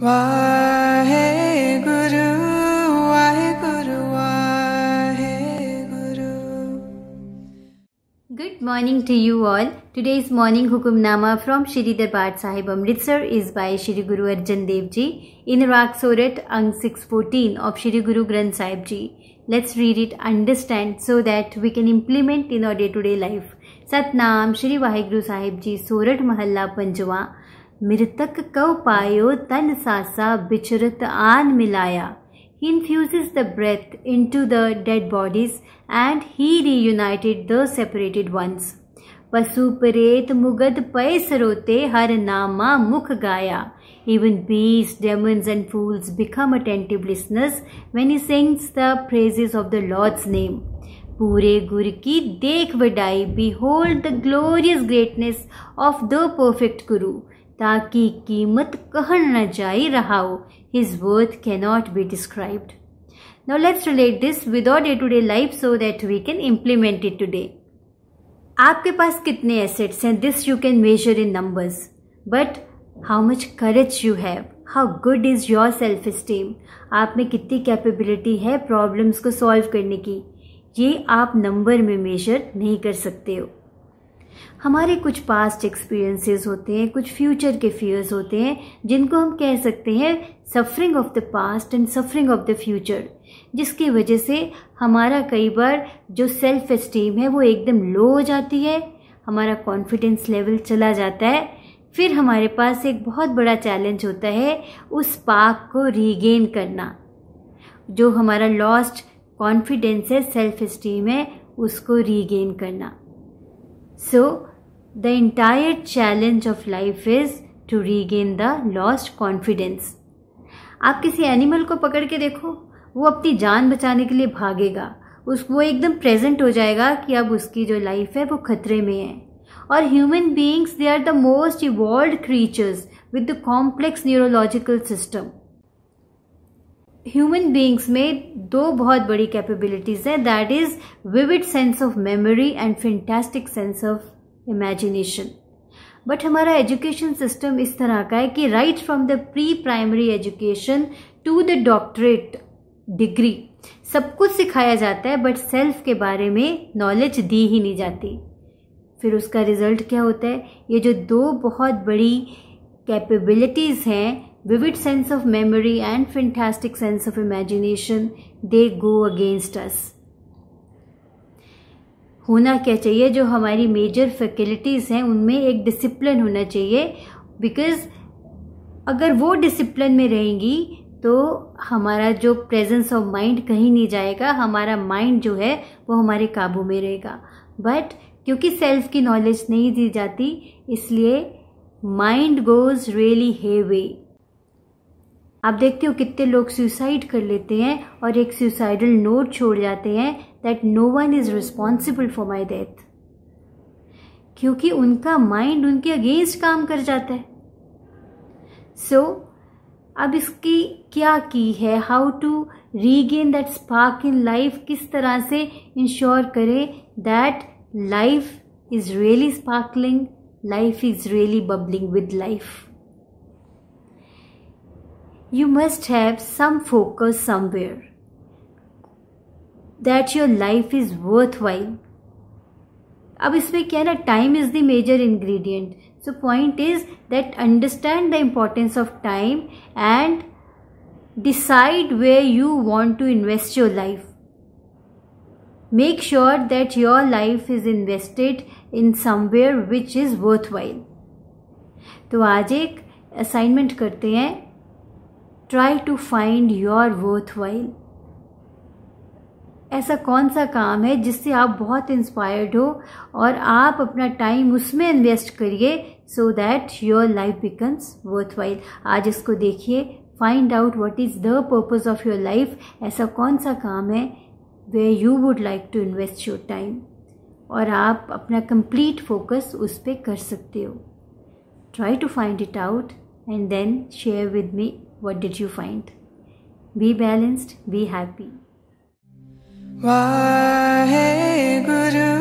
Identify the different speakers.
Speaker 1: Good morning to you all. Today's morning nama from Shri Darbar Sahib Amritsar is by Shri Guru Arjan Dev Ji in Rag Sorat Ang 614 of Shri Guru Granth Sahib Ji. Let's read it, understand so that we can implement in our day-to-day -day life. Satnam Shri Vaheguru Sahib Ji Surat Mahalla Panjwa मृतक कव पायो तन सासा बिचरत आन मिलाया He infuses the breath into the dead bodies and he reunited the separated once पशु प्रेत मुगद पय सरोते हर नामा मुख गाया even beasts demons and fools become attentive listeners when he sings the praises of the Lord's name पूरे गुर की देख वडाई behold the glorious greatness of the perfect guru ताकि कीमत कहन न जाई रहा हो his worth cannot be described no let's relate this without our today life so that we can can implement it आपके पास कितने एसेट्स हैं this you can measure in numbers but how much courage you have how good is your self esteem आप में कितनी capability है problems को solve करने की ये आप नंबर में मेजर नहीं कर सकते हो हमारे कुछ पास्ट एक्सपीरियंसेस होते हैं कुछ फ्यूचर के फियर्स होते हैं जिनको हम कह सकते हैं suffering of the past and suffering of the future जिसकी वजह से हमारा कई बार जो सेल्फ इस्टीम है वो एकदम लो हो जाती है हमारा कॉन्फिडेंस लेवल चला जाता है फिर हमारे पास एक बहुत बड़ा चैलेंज होता है उस पाक को रीगेन करना जो हमारा लॉस्ट कॉन्फिडेंस है सेल्फ इस्टीम है उसको रीगेन करना So, the entire challenge of life is to regain the lost confidence. आप किसी एनिमल को पकड़ के देखो वो अपनी जान बचाने के लिए भागेगा उस वो एकदम प्रेजेंट हो जाएगा कि अब उसकी जो लाइफ है वो खतरे में है और human beings they are the most evolve creatures with the complex neurological system human beings में दो बहुत बड़ी कैपेबिलिटीज़ हैं that is vivid sense of memory and fantastic sense of imagination but हमारा एजुकेशन सिस्टम इस तरह का है कि right from the pre primary education to the doctorate degree सब कुछ सिखाया जाता है बट सेल्फ के बारे में नॉलेज दी ही नहीं जाती फिर उसका रिजल्ट क्या होता है ये जो दो बहुत बड़ी कैपेबिलिटीज़ हैं vivid sense of memory and fantastic sense of imagination they go against us होना क्या चाहिए जो हमारी मेजर फैकल्टीज़ हैं उनमें एक डिसिप्लिन होना चाहिए बिकॉज़ अगर वो डिसिप्लिन में रहेंगी तो हमारा जो प्रेजेंस ऑफ माइंड कहीं नहीं जाएगा हमारा माइंड जो है वो हमारे काबू में रहेगा बट क्योंकि सेल्फ की नॉलेज नहीं दी जाती इसलिए mind goes really haywire आप देखते हो कितने लोग सुसाइड कर लेते हैं और एक सुसाइडल नोट छोड़ जाते हैं that no one is responsible for my death क्योंकि उनका माइंड उनके अगेंस्ट काम कर जाता है सो so, अब इसकी क्या की है how to regain that spark in life किस तरह से इंश्योर करे that life is really sparkling life is really bubbling with life you must have some focus somewhere that your life is worthwhile अब इसमें क्या है ना time is the major ingredient so point is that understand the importance of time and decide where you want to invest your life make sure that your life is invested in somewhere which is worthwhile तो आज एक assignment करते हैं try to find your worthwhile ऐसा कौन सा काम है जिससे आप बहुत इंस्पायर्ड हो और आप अपना टाइम उसमें इन्वेस्ट करिए so that your life becomes worthwhile आज इसको देखिए find out what is the purpose of your life ऐसा कौन सा काम है where you would like to invest your time और आप अपना कंप्लीट फोकस उस पर कर सकते हो try to find it out and then share with me What did you find? Be balanced, be happy. Why, Guru?